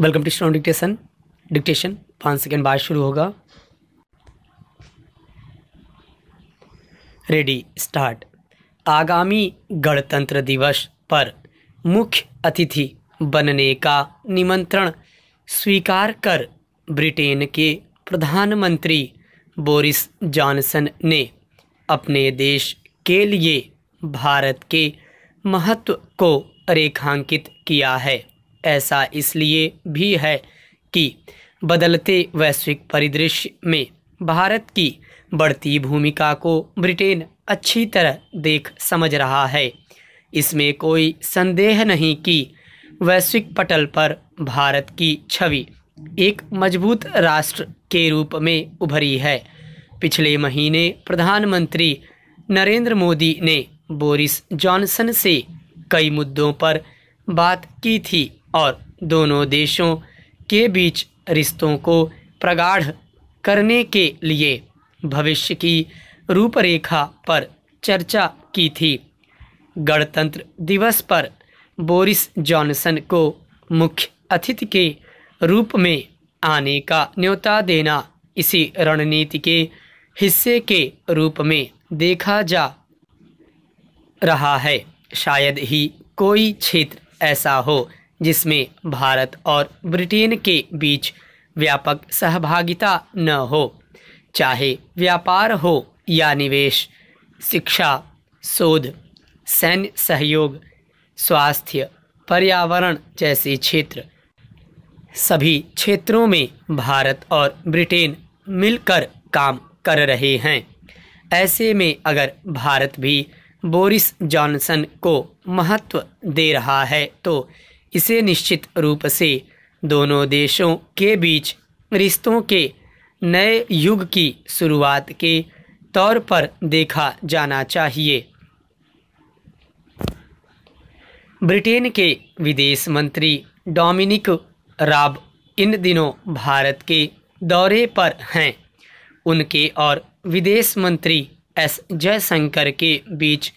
welcome to strong dictation dictation पाँच second बाद शुरू होगा रेडी स्टार्ट आगामी गणतंत्र दिवस पर मुख्य अतिथि बनने का निमंत्रण स्वीकार कर ब्रिटेन के प्रधानमंत्री बोरिस जॉनसन ने अपने देश के लिए भारत के महत्व को रेखांकित किया है ऐसा इसलिए भी है कि बदलते वैश्विक परिदृश्य में भारत की बढ़ती भूमिका को ब्रिटेन अच्छी तरह देख समझ रहा है इसमें कोई संदेह नहीं कि वैश्विक पटल पर भारत की छवि एक मजबूत राष्ट्र के रूप में उभरी है पिछले महीने प्रधानमंत्री नरेंद्र मोदी ने बोरिस जॉनसन से कई मुद्दों पर बात की थी और दोनों देशों के बीच रिश्तों को प्रगाढ़ करने के लिए भविष्य की रूपरेखा पर चर्चा की थी गणतंत्र दिवस पर बोरिस जॉनसन को मुख्य अतिथि के रूप में आने का न्योता देना इसी रणनीति के हिस्से के रूप में देखा जा रहा है शायद ही कोई क्षेत्र ऐसा हो जिसमें भारत और ब्रिटेन के बीच व्यापक सहभागिता न हो चाहे व्यापार हो या निवेश शिक्षा शोध सैन्य सहयोग स्वास्थ्य पर्यावरण जैसे क्षेत्र सभी क्षेत्रों में भारत और ब्रिटेन मिलकर काम कर रहे हैं ऐसे में अगर भारत भी बोरिस जॉनसन को महत्व दे रहा है तो इसे निश्चित रूप से दोनों देशों के बीच रिश्तों के नए युग की शुरुआत के तौर पर देखा जाना चाहिए ब्रिटेन के विदेश मंत्री डोमिनिक राब इन दिनों भारत के दौरे पर हैं उनके और विदेश मंत्री एस जयशंकर के बीच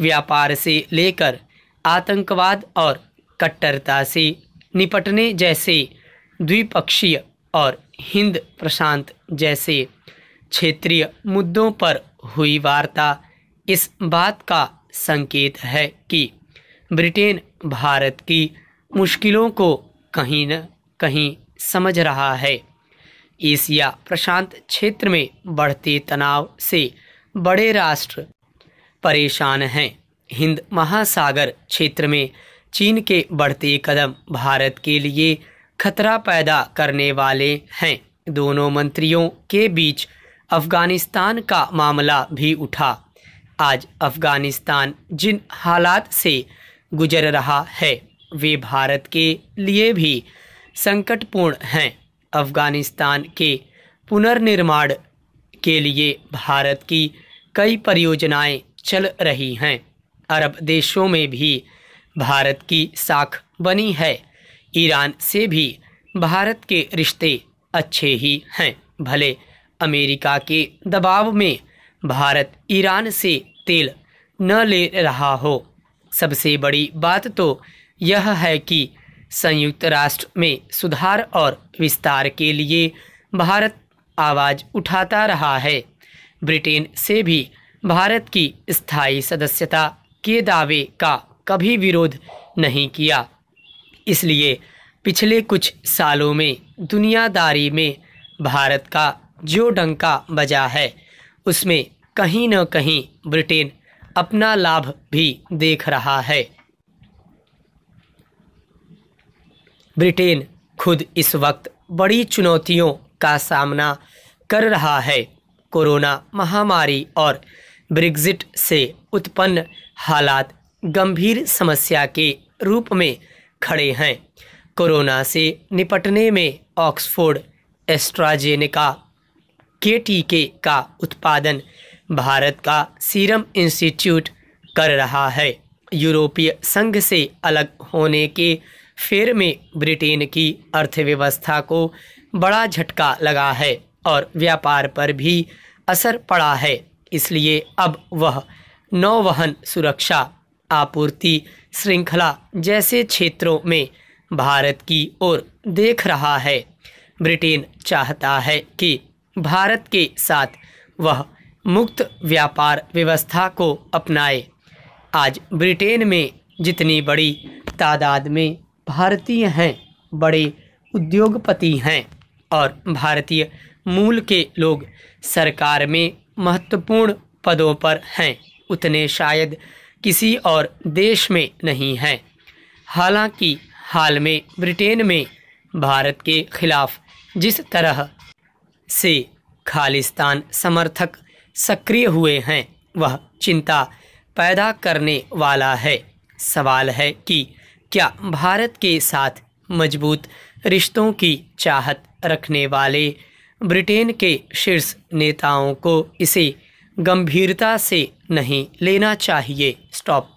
व्यापार से लेकर आतंकवाद और कट्टरता से निपटने जैसे द्विपक्षीय और हिंद प्रशांत जैसे क्षेत्रीय मुद्दों पर हुई वार्ता इस बात का संकेत है कि ब्रिटेन भारत की मुश्किलों को कहीं न कहीं समझ रहा है एशिया प्रशांत क्षेत्र में बढ़ते तनाव से बड़े राष्ट्र परेशान हैं हिंद महासागर क्षेत्र में चीन के बढ़ते कदम भारत के लिए खतरा पैदा करने वाले हैं दोनों मंत्रियों के बीच अफगानिस्तान का मामला भी उठा आज अफगानिस्तान जिन हालात से गुजर रहा है वे भारत के लिए भी संकटपूर्ण हैं अफगानिस्तान के पुनर्निर्माण के लिए भारत की कई परियोजनाएं चल रही हैं अरब देशों में भी भारत की साख बनी है ईरान से भी भारत के रिश्ते अच्छे ही हैं भले अमेरिका के दबाव में भारत ईरान से तेल न ले रहा हो सबसे बड़ी बात तो यह है कि संयुक्त राष्ट्र में सुधार और विस्तार के लिए भारत आवाज़ उठाता रहा है ब्रिटेन से भी भारत की स्थायी सदस्यता के दावे का कभी विरोध नहीं किया इसलिए पिछले कुछ सालों में दुनियादारी में भारत का जो डंका बजा है उसमें कहीं न कहीं ब्रिटेन अपना लाभ भी देख रहा है ब्रिटेन खुद इस वक्त बड़ी चुनौतियों का सामना कर रहा है कोरोना महामारी और ब्रेग्जिट से उत्पन्न हालात गंभीर समस्या के रूप में खड़े हैं कोरोना से निपटने में ऑक्सफोर्ड एस्ट्राजेनिका के टीके का उत्पादन भारत का सीरम इंस्टीट्यूट कर रहा है यूरोपीय संघ से अलग होने के फेर में ब्रिटेन की अर्थव्यवस्था को बड़ा झटका लगा है और व्यापार पर भी असर पड़ा है इसलिए अब वह नौवहन सुरक्षा आपूर्ति श्रृंखला जैसे क्षेत्रों में भारत की ओर देख रहा है ब्रिटेन चाहता है कि भारत के साथ वह मुक्त व्यापार व्यवस्था को अपनाए आज ब्रिटेन में जितनी बड़ी तादाद में भारतीय हैं बड़े उद्योगपति हैं और भारतीय मूल के लोग सरकार में महत्वपूर्ण पदों पर हैं उतने शायद किसी और देश में नहीं है हालांकि हाल में ब्रिटेन में भारत के खिलाफ जिस तरह से खालिस्तान समर्थक सक्रिय हुए हैं वह चिंता पैदा करने वाला है सवाल है कि क्या भारत के साथ मजबूत रिश्तों की चाहत रखने वाले ब्रिटेन के शीर्ष नेताओं को इसे गंभीरता से नहीं लेना चाहिए स्टॉप